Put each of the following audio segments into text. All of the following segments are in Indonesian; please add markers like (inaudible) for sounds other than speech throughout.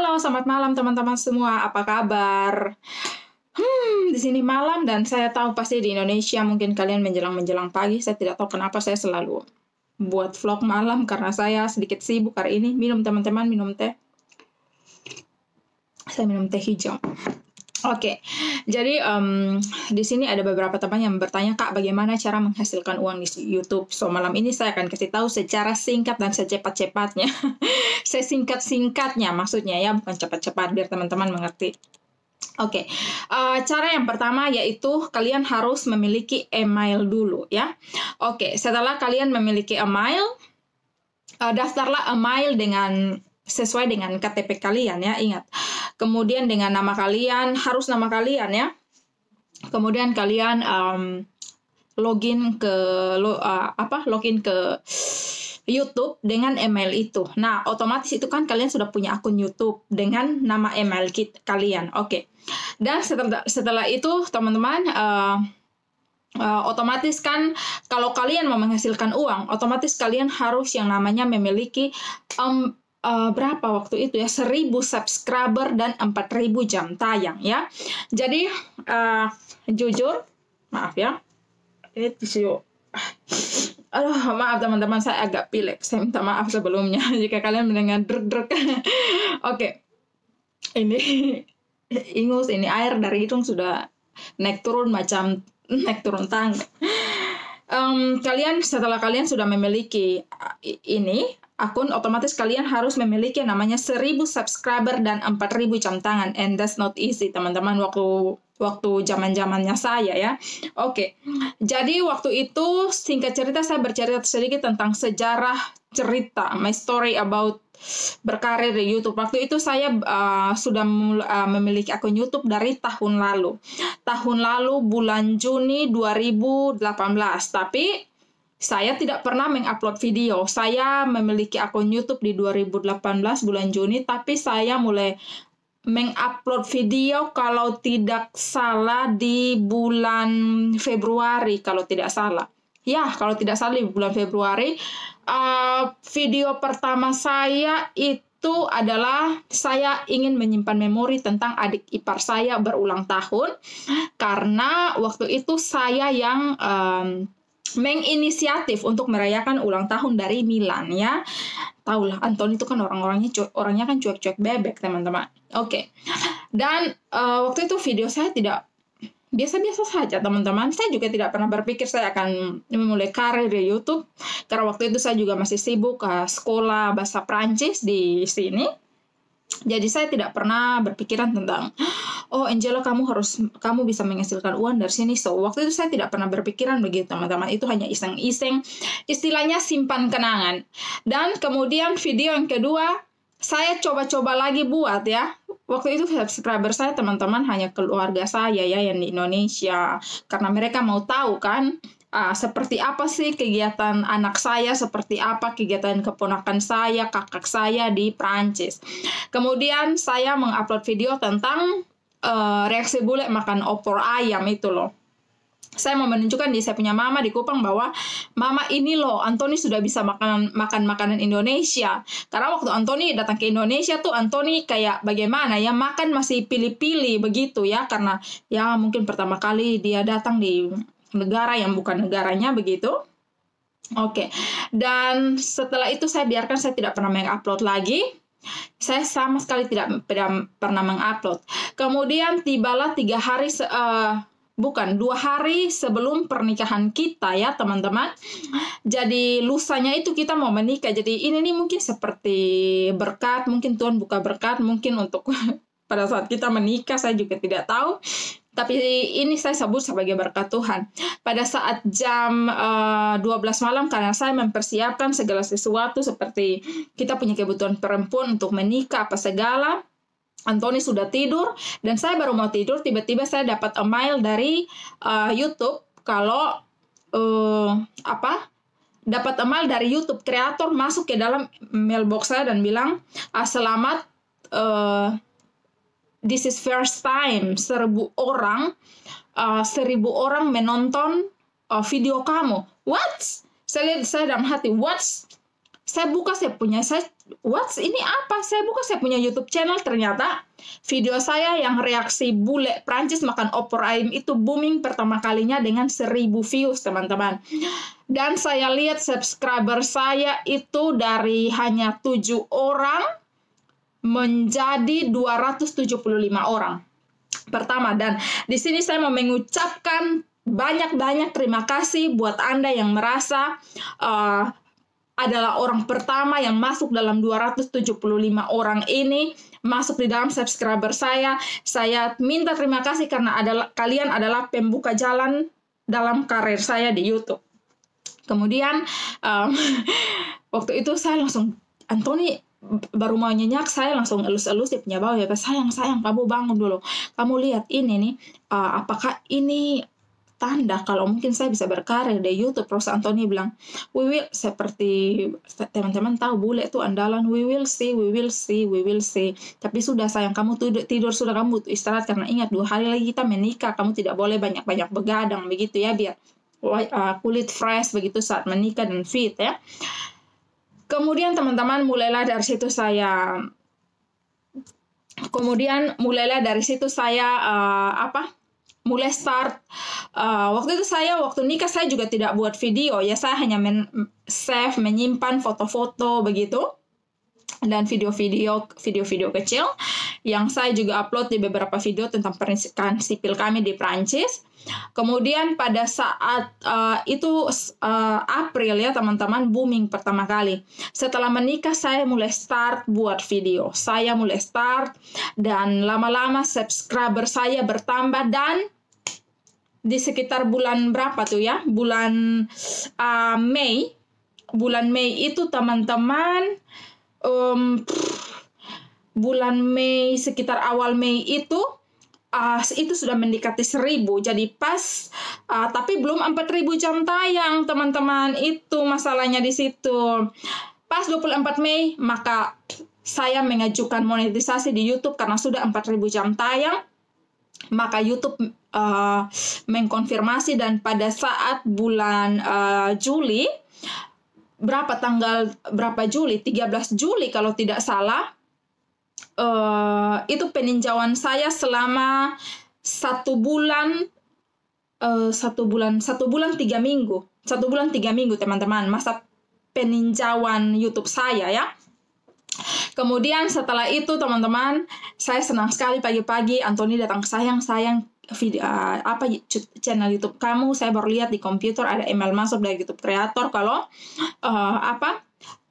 Halo, selamat malam teman-teman semua. Apa kabar? Hmm, di sini malam dan saya tahu pasti di Indonesia mungkin kalian menjelang-menjelang pagi. Saya tidak tahu kenapa saya selalu buat vlog malam karena saya sedikit sibuk hari ini. Minum teman-teman, minum teh. Saya minum teh hijau. Oke, jadi um, di sini ada beberapa teman yang bertanya kak bagaimana cara menghasilkan uang di YouTube. So malam ini saya akan kasih tahu secara singkat dan secepat-cepatnya, (laughs) sesingkat-singkatnya maksudnya ya bukan cepat-cepat biar teman-teman mengerti. Oke, okay. uh, eh, cara yang pertama yaitu kalian harus memiliki email dulu ya. Oke, okay. setelah kalian memiliki email, uh, daftarlah email dengan sesuai dengan KTP kalian ya, ingat. Kemudian dengan nama kalian, harus nama kalian ya. Kemudian kalian um, login ke lo, uh, apa? login ke YouTube dengan email itu. Nah, otomatis itu kan kalian sudah punya akun YouTube dengan nama email kit kalian. Oke. Okay. Dan setelah setelah itu teman-teman uh, otomatis kan kalau kalian mau menghasilkan uang, otomatis kalian harus yang namanya memiliki um, uh, berapa waktu itu ya 1000 subscriber dan 4000 jam tayang ya. Jadi uh, jujur maaf ya. Eh, itu Aduh, maaf teman-teman saya agak pilek. Saya minta maaf sebelumnya (laughs) jika kalian mendengar druk-druk. (laughs) Oke. Ini (laughs) ingus ini air dari hidung sudah naik turun macam naik turun tang. Um, kalian setelah kalian sudah memiliki ini akun otomatis kalian harus memiliki namanya 1000 subscriber dan 4000 jam tangan and that's not easy teman-teman waktu waktu zaman-zamannya saya ya. Oke. Jadi waktu itu singkat cerita saya bercerita sedikit tentang sejarah cerita my story about berkarir di YouTube. Waktu itu saya uh, sudah eh, memiliki akun YouTube dari tahun lalu. Tahun lalu bulan Juni 2018. Tapi saya tidak pernah mengupload video. Saya memiliki akun YouTube di 2018 bulan Juni, tapi saya mulai mengupload video kalau tidak salah di bulan Februari kalau tidak salah. Ya, kalau tidak salah di bulan Februari uh, video pertama saya itu adalah saya ingin menyimpan memori tentang adik ipar saya berulang tahun karena waktu itu saya yang um, menginisiatif untuk merayakan ulang tahun dari Milan ya. Taulah Anton itu kan orang-orangnya orangnya kan cuek-cuek bebek teman-teman. Oke. Okay. Dan uh, waktu itu video saya tidak biasa-biasa saja teman-teman. Saya juga tidak pernah berpikir saya akan memulai karir di YouTube karena waktu itu saya juga masih sibuk uh, sekolah bahasa Prancis di sini jadi saya tidak pernah berpikiran tentang oh Angela kamu harus kamu bisa menghasilkan uang dari sini. So waktu itu saya tidak pernah berpikiran begitu teman-teman. Itu hanya iseng-iseng. Istilahnya simpan kenangan. Dan kemudian video yang kedua saya coba-coba lagi buat ya. Waktu itu subscriber saya teman-teman hanya keluarga saya ya yang di Indonesia karena mereka mau tahu kan uh, seperti apa sih kegiatan anak saya, seperti apa kegiatan keponakan saya, kakak saya di Prancis. Kemudian saya mengupload video tentang uh, reaksi bule makan opor ayam itu loh. Saya mau menunjukkan di saya punya mama di Kupang bahwa mama ini loh Antoni sudah bisa makan makan makanan Indonesia. Karena waktu Antoni datang ke Indonesia tuh Antoni kayak bagaimana ya makan masih pilih-pilih begitu ya karena ya mungkin pertama kali dia datang di negara yang bukan negaranya begitu. Oke, okay. dan setelah itu saya biarkan saya tidak pernah mengupload lagi. Saya sama sekali tidak pernah mengupload. Kemudian tibalah tiga hari uh, bukan dua hari sebelum pernikahan kita ya teman-teman. Jadi lusanya itu kita mau menikah. Jadi ini nih mungkin seperti berkat, mungkin Tuhan buka berkat, mungkin untuk (laughs) pada saat kita menikah saya juga tidak tahu tapi ini saya sebut sebagai berkat Tuhan. Pada saat jam uh, eh, 12 malam karena saya mempersiapkan segala sesuatu seperti kita punya kebutuhan perempuan untuk menikah apa segala. Antoni sudah tidur dan saya baru mau tidur tiba-tiba saya dapat email dari uh, YouTube kalau uh, apa dapat email dari YouTube kreator masuk ke dalam mailbox saya dan bilang ah, selamat uh, this is first time seribu orang uh, seribu orang menonton uh, video kamu what saya lihat saya dalam hati what saya buka saya punya saya what ini apa saya buka saya punya YouTube channel ternyata video saya yang reaksi bule Prancis makan opor ayam itu booming pertama kalinya dengan seribu views teman-teman dan saya lihat subscriber saya itu dari hanya tujuh orang menjadi 275 orang. Pertama dan di sini saya mau mengucapkan banyak-banyak terima kasih buat Anda yang merasa uh, adalah orang pertama yang masuk dalam 275 orang ini masuk di dalam subscriber saya. Saya minta terima kasih karena adalah kalian adalah pembuka jalan dalam karir saya di YouTube. Kemudian um, (laughs) waktu itu saya langsung Antoni baru mau nyenyak saya langsung elus-elus dia punya bau ya sayang sayang kamu bangun dulu kamu lihat ini nih uh, apakah ini tanda kalau mungkin saya bisa berkarir di YouTube Rosa Anthony bilang we will seperti teman-teman tahu bule itu andalan we will see we will see we will see tapi sudah sayang kamu tidur, tidur sudah kamu istirahat karena ingat dua hari lagi kita menikah kamu tidak boleh banyak-banyak begadang begitu ya biar uh, kulit fresh begitu saat menikah dan fit ya Kemudian teman-teman mulailah dari situ saya kemudian mulailah dari situ saya uh, apa mulai start uh, waktu itu saya waktu nikah saya juga tidak buat video ya saya hanya men save menyimpan foto-foto begitu dan video-video video-video kecil yang saya juga upload di beberapa video tentang pernikahan sipil kami di Prancis. Kemudian pada saat uh, itu uh, April ya teman-teman booming pertama kali. Setelah menikah saya mulai start buat video. Saya mulai start dan lama-lama subscriber saya bertambah dan di sekitar bulan berapa tuh ya? Bulan uh, Mei. Bulan Mei itu teman-teman um, pff, bulan Mei sekitar awal Mei itu uh, itu sudah mendekati seribu jadi pas uh, tapi belum empat ribu jam tayang teman-teman itu masalahnya di situ pas 24 Mei maka saya mengajukan monetisasi di YouTube karena sudah 4000 jam tayang maka YouTube uh, mengkonfirmasi dan pada saat bulan uh, Juli berapa tanggal berapa Juli 13 Juli kalau tidak salah uh, itu peninjauan saya selama satu bulan uh, satu bulan satu bulan tiga minggu satu bulan tiga minggu teman-teman masa peninjauan YouTube saya ya kemudian setelah itu teman-teman saya senang sekali pagi-pagi antoni datang sayang sayang video uh, apa channel YouTube kamu saya baru lihat di komputer ada email masuk dari YouTube Creator kalau uh, apa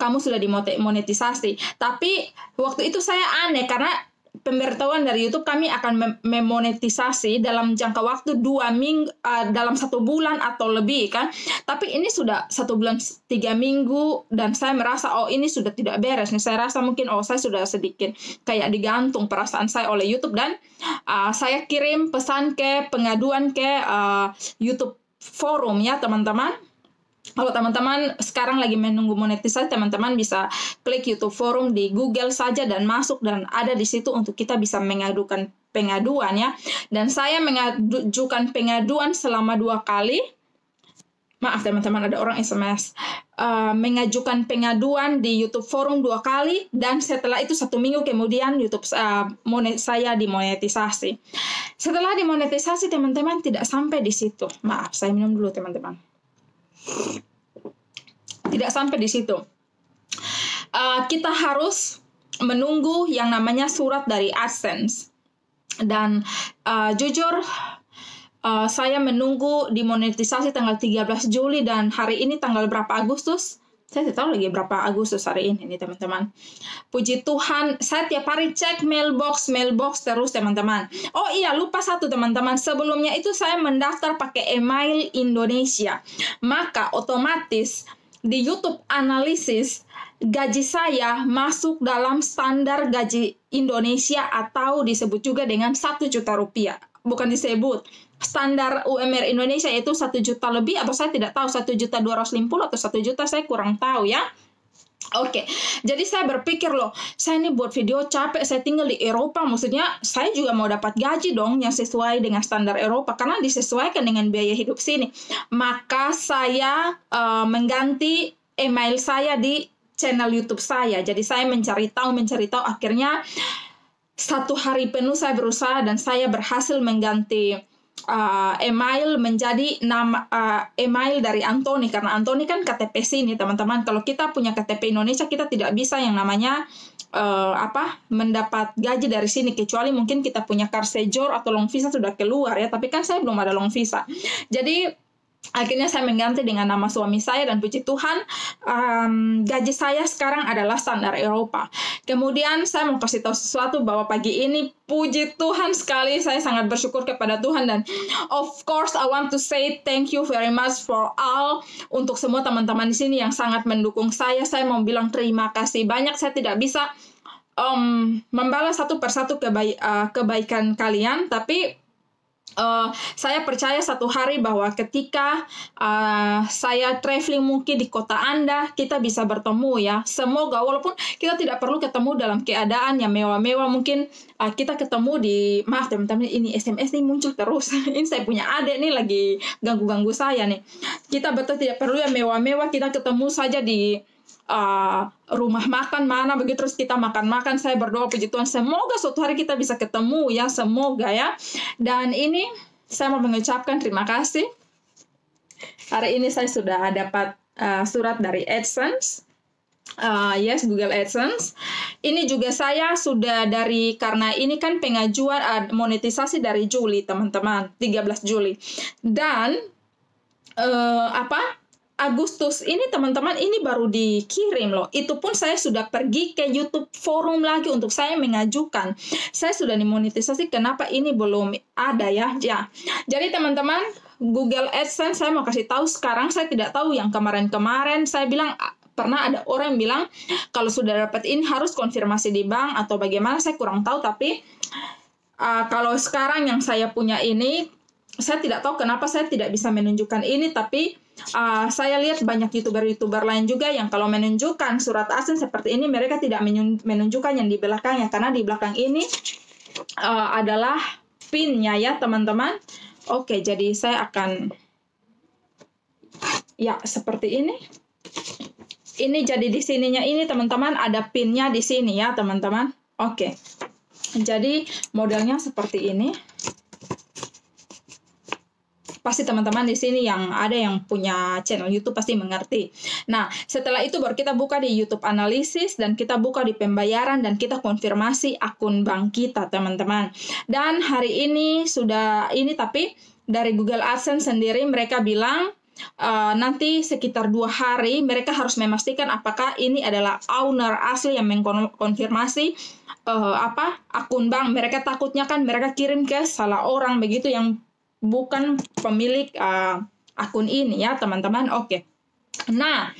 kamu sudah dimonetisasi tapi waktu itu saya aneh karena pemberitahuan dari YouTube kami akan memonetisasi dalam jangka waktu dua minggu uh, eh, dalam satu bulan atau lebih kan tapi ini sudah satu bulan tiga minggu dan saya merasa oh ini sudah tidak beres nih saya rasa mungkin oh saya sudah sedikit kayak digantung perasaan saya oleh YouTube dan uh, saya kirim pesan ke pengaduan ke uh, YouTube forum ya teman-teman kalau teman-teman sekarang lagi menunggu monetisasi, teman-teman bisa klik YouTube forum di Google saja dan masuk dan ada di situ untuk kita bisa mengadukan pengaduan ya. Dan saya mengajukan pengaduan selama dua kali. Maaf teman-teman ada orang SMS uh, eh, mengajukan pengaduan di YouTube forum dua kali dan setelah itu satu minggu kemudian YouTube uh, monet saya dimonetisasi. Setelah dimonetisasi teman-teman tidak sampai di situ. Maaf saya minum dulu teman-teman. Tidak sampai di situ. Uh, kita harus menunggu yang namanya surat dari AdSense. Dan uh, jujur uh, saya menunggu dimonetisasi tanggal 13 Juli dan hari ini tanggal berapa Agustus? saya tidak tahu lagi berapa Agustus hari ini nih teman-teman. Puji Tuhan, saya tiap hari cek mailbox, mailbox terus teman-teman. Oh iya, lupa satu teman-teman. Sebelumnya itu saya mendaftar pakai email Indonesia. Maka otomatis di YouTube analisis gaji saya masuk dalam standar gaji Indonesia atau disebut juga dengan satu juta rupiah. Bukan disebut, standar UMR Indonesia yaitu satu juta lebih atau saya tidak tahu satu juta dua ratus lima atau satu juta saya kurang tahu ya Oke, okay. jadi saya berpikir loh, saya ini buat video capek, saya tinggal di Eropa, maksudnya saya juga mau dapat gaji dong yang sesuai dengan standar Eropa, karena disesuaikan dengan biaya hidup sini. Maka saya uh, mengganti email saya di channel YouTube saya, jadi saya mencari tahu, mencari tahu, akhirnya satu hari penuh saya berusaha dan saya berhasil mengganti uh, Email menjadi nama uh, Email dari Antoni karena Antoni kan KTP sini teman-teman. Kalau kita punya KTP Indonesia kita tidak bisa yang namanya uh, apa mendapat gaji dari sini kecuali mungkin kita punya car sejor atau long visa sudah keluar ya. Tapi kan saya belum ada long visa. Jadi akhirnya saya mengganti dengan nama suami saya dan puji Tuhan um, gaji saya sekarang adalah standar Eropa. Kemudian saya mau kasih tahu sesuatu bahwa pagi ini puji Tuhan sekali saya sangat bersyukur kepada Tuhan dan of course I want to say thank you very much for all untuk semua teman-teman di sini yang sangat mendukung saya. Saya mau bilang terima kasih banyak. Saya tidak bisa um, membalas satu persatu kebaik, uh, eh, kebaikan kalian tapi uh, saya percaya satu hari bahwa ketika uh, saya traveling mungkin di kota Anda, kita bisa bertemu ya. Semoga walaupun kita tidak perlu ketemu dalam keadaan yang mewah-mewah, mungkin uh, kita ketemu di maaf teman-teman ini SMS nih muncul terus. (laughs) ini saya punya adik nih lagi ganggu-ganggu saya nih. Kita betul tidak perlu yang mewah-mewah, kita ketemu saja di uh, rumah makan mana begitu terus kita makan-makan saya berdoa puji Tuhan semoga suatu hari kita bisa ketemu ya semoga ya dan ini saya mau mengucapkan terima kasih hari ini saya sudah dapat uh, surat dari AdSense Uh, yes, Google AdSense. Ini juga saya sudah dari karena ini kan pengajuan ad, monetisasi dari Juli, teman-teman, 13 Juli. Dan uh, apa? Agustus ini teman-teman ini baru dikirim loh. Itu pun saya sudah pergi ke YouTube forum lagi untuk saya mengajukan. Saya sudah dimonetisasi kenapa ini belum ada ya? Ya. Jadi teman-teman Google AdSense saya mau kasih tahu sekarang saya tidak tahu yang kemarin-kemarin saya bilang ah, pernah ada orang yang bilang kalau sudah dapat ini harus konfirmasi di bank atau bagaimana saya kurang tahu tapi uh, kalau sekarang yang saya punya ini saya tidak tahu kenapa saya tidak bisa menunjukkan ini tapi uh, saya lihat banyak youtuber-youtuber lain juga yang kalau menunjukkan surat asin seperti ini mereka tidak menunjukkan yang di belakangnya karena di belakang ini uh, adalah pinnya ya teman-teman oke jadi saya akan ya seperti ini ini jadi di sininya ini teman-teman ada pinnya di sini ya teman-teman oke jadi modelnya seperti ini pasti teman-teman di sini yang ada yang punya channel YouTube pasti mengerti. Nah, setelah itu baru kita buka di YouTube analisis dan kita buka di pembayaran dan kita konfirmasi akun bank kita, teman-teman. Dan hari ini sudah ini tapi dari Google AdSense sendiri mereka bilang Uh, nanti sekitar dua hari mereka harus memastikan apakah ini adalah owner asli yang mengkonfirmasi uh, apa akun bank mereka takutnya kan mereka kirim ke salah orang begitu yang bukan pemilik uh, akun ini ya teman-teman. Oke. Nah,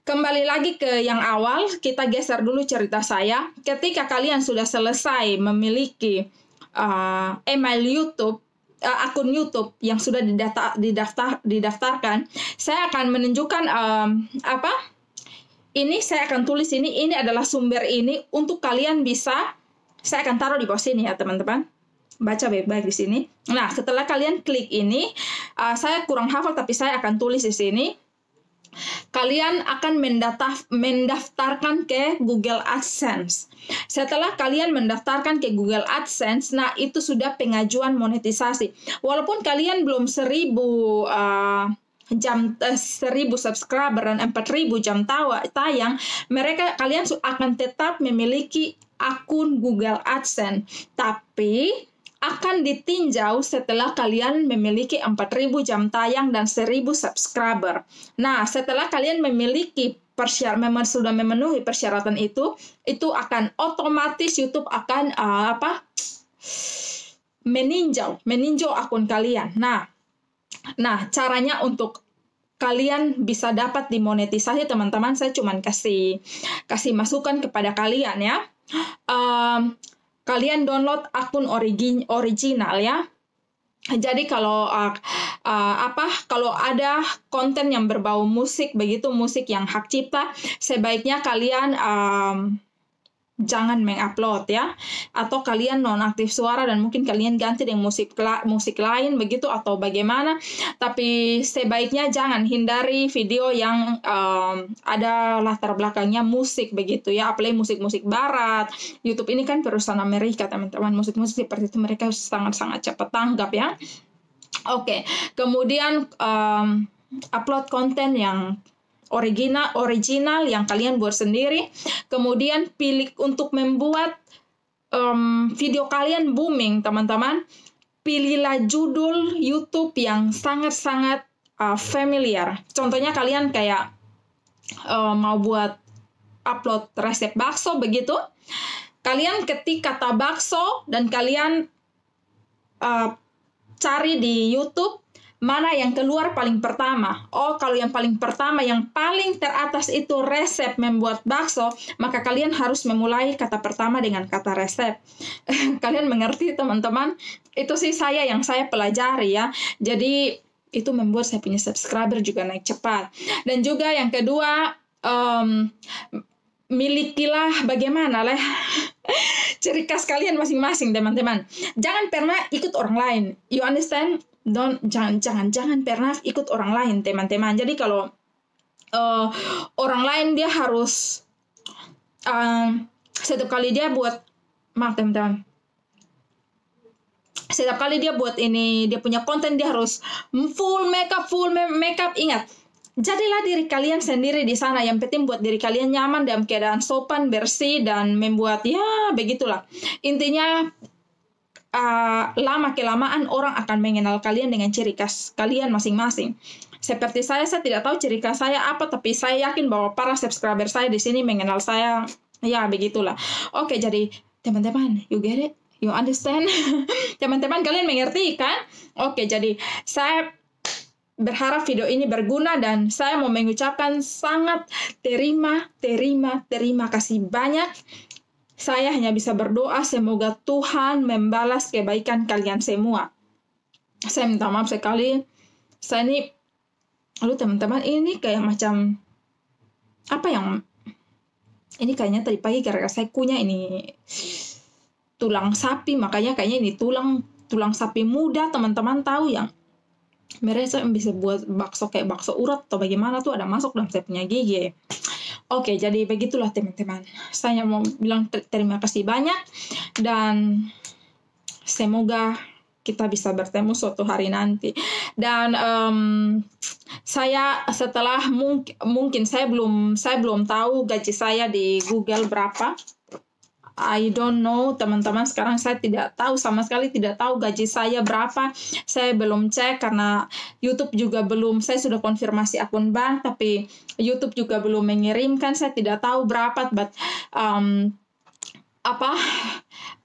Kembali lagi ke yang awal, kita geser dulu cerita saya. Ketika kalian sudah selesai memiliki uh, email YouTube, uh, akun YouTube yang sudah didata, didaftar, didaftarkan, saya akan menunjukkan um, apa? Ini saya akan tulis ini, ini adalah sumber ini untuk kalian bisa. Saya akan taruh di pos ini ya teman-teman baca baik-baik di sini. Nah, setelah kalian klik ini, uh, saya kurang hafal tapi saya akan tulis di sini. Kalian akan mendaftar mendaftarkan ke Google AdSense. Setelah kalian mendaftarkan ke Google AdSense, nah itu sudah pengajuan monetisasi. Walaupun kalian belum seribu uh, jam eh, 1000 subscriber dan empat ribu jam tawa, tayang, mereka kalian akan tetap memiliki akun Google AdSense. Tapi akan ditinjau setelah kalian memiliki 4000 jam tayang dan 1000 subscriber. Nah, setelah kalian memiliki persyaratan, memang sudah memenuhi persyaratan itu, itu akan otomatis YouTube akan uh, apa? meninjau, meninjau akun kalian. Nah, nah caranya untuk kalian bisa dapat dimonetisasi teman-teman saya cuman kasih kasih masukan kepada kalian ya um, kalian download akun origin original ya. Jadi kalau uh, uh, apa kalau ada konten yang berbau musik begitu musik yang hak cipta sebaiknya kalian um, jangan mengupload ya atau kalian nonaktif suara dan mungkin kalian ganti dengan musik musik lain begitu atau bagaimana tapi sebaiknya jangan hindari video yang um, ada latar belakangnya musik begitu ya apalagi musik-musik barat YouTube ini kan perusahaan Amerika teman-teman musik-musik seperti itu mereka sangat-sangat cepat tanggap ya oke okay. kemudian um, upload konten yang original original yang kalian buat sendiri. Kemudian pilih untuk membuat um, video kalian booming, teman-teman. Pilihlah judul YouTube yang sangat-sangat uh, familiar. Contohnya kalian kayak uh, mau buat upload resep bakso begitu. Kalian ketik kata bakso dan kalian uh, cari di YouTube mana yang keluar paling pertama. Oh, kalau yang paling pertama, yang paling teratas itu resep membuat bakso, maka kalian harus memulai kata pertama dengan kata resep. (laughs) kalian mengerti, teman-teman? Itu sih saya yang saya pelajari ya. Jadi, itu membuat saya punya subscriber juga naik cepat. Dan juga yang kedua, um, milikilah bagaimana leh (laughs) ciri khas kalian masing-masing teman-teman. Jangan pernah ikut orang lain. You understand? don jangan jangan jangan pernah ikut orang lain teman-teman jadi kalau uh, orang lain dia harus uh, setiap kali dia buat maaf teman-teman setiap kali dia buat ini dia punya konten dia harus full makeup full makeup ingat jadilah diri kalian sendiri di sana yang penting buat diri kalian nyaman dalam keadaan sopan bersih dan membuat ya begitulah intinya Ah, lama kelamaan orang akan mengenal kalian dengan ciri khas kalian masing-masing. Seperti saya, saya tidak tahu ciri khas saya apa, tapi saya yakin bahwa para subscriber saya di sini mengenal saya. Ya, begitulah. Oke, jadi teman-teman, you get it? You understand? (laughs) teman-teman, kalian mengerti kan? Oke, jadi saya berharap video ini berguna dan saya mau mengucapkan sangat terima, terima, terima kasih banyak saya hanya bisa berdoa semoga Tuhan membalas kebaikan kalian semua. Saya minta maaf sekali. Saya ini, lalu teman-teman ini kayak macam apa yang ini kayaknya tadi pagi karena saya kunyah ini tulang sapi makanya kayaknya ini tulang tulang sapi muda teman-teman tahu yang mereka bisa buat bakso kayak bakso urat atau bagaimana tuh ada masuk dalam saya punya gigi Oke, jadi begitulah teman-teman. Saya mau bilang ter terima kasih banyak dan semoga kita bisa bertemu suatu hari nanti. Dan um, saya setelah mung mungkin saya belum saya belum tahu gaji saya di Google berapa I don't know, teman-teman sekarang saya tidak tahu sama sekali tidak tahu gaji saya berapa. Saya belum cek karena YouTube juga belum. Saya sudah konfirmasi akun bank tapi YouTube juga belum mengirimkan. Saya tidak tahu berapa but um, apa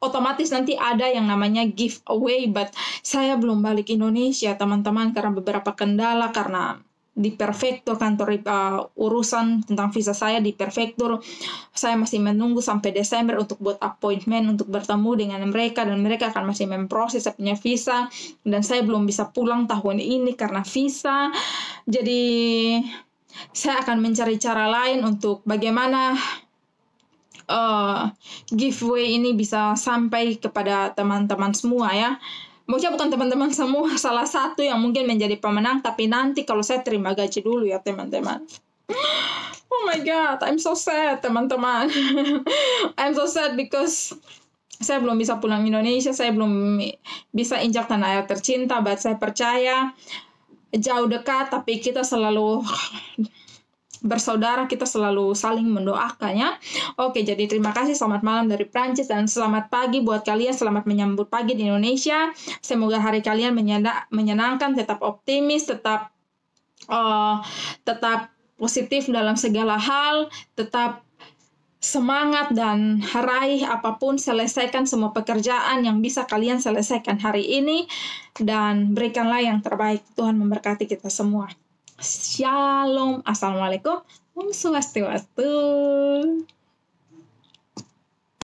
otomatis nanti ada yang namanya giveaway but saya belum balik Indonesia teman-teman karena beberapa kendala karena di perfecto kantor uh, eh, urusan tentang visa saya di prefektur. Saya masih menunggu sampai Desember untuk buat appointment untuk bertemu dengan mereka dan mereka akan masih memproses saya punya visa dan saya belum bisa pulang tahun ini karena visa. Jadi saya akan mencari cara lain untuk bagaimana uh, giveaway ini bisa sampai kepada teman-teman semua ya. Mungkin bukan teman-teman semua (laughs) salah satu yang mungkin menjadi pemenang, tapi nanti kalau saya terima gaji dulu ya teman-teman. (gasps) Oh my god, I'm so sad teman-teman. (laughs) I'm so sad because saya belum bisa pulang Indonesia, saya belum bisa injak tanah air tercinta, but saya percaya jauh dekat tapi kita selalu (laughs) bersaudara kita selalu saling mendoakan ya. Oke, jadi terima kasih selamat malam dari Prancis dan selamat pagi buat kalian, selamat menyambut pagi di Indonesia. Semoga hari kalian menyenangkan, tetap optimis, tetap uh, tetap positif dalam segala hal, tetap semangat dan raih apapun selesaikan semua pekerjaan yang bisa kalian selesaikan hari ini dan berikanlah yang terbaik Tuhan memberkati kita semua. Shalom. Assalamualaikum. Om Swastiastu.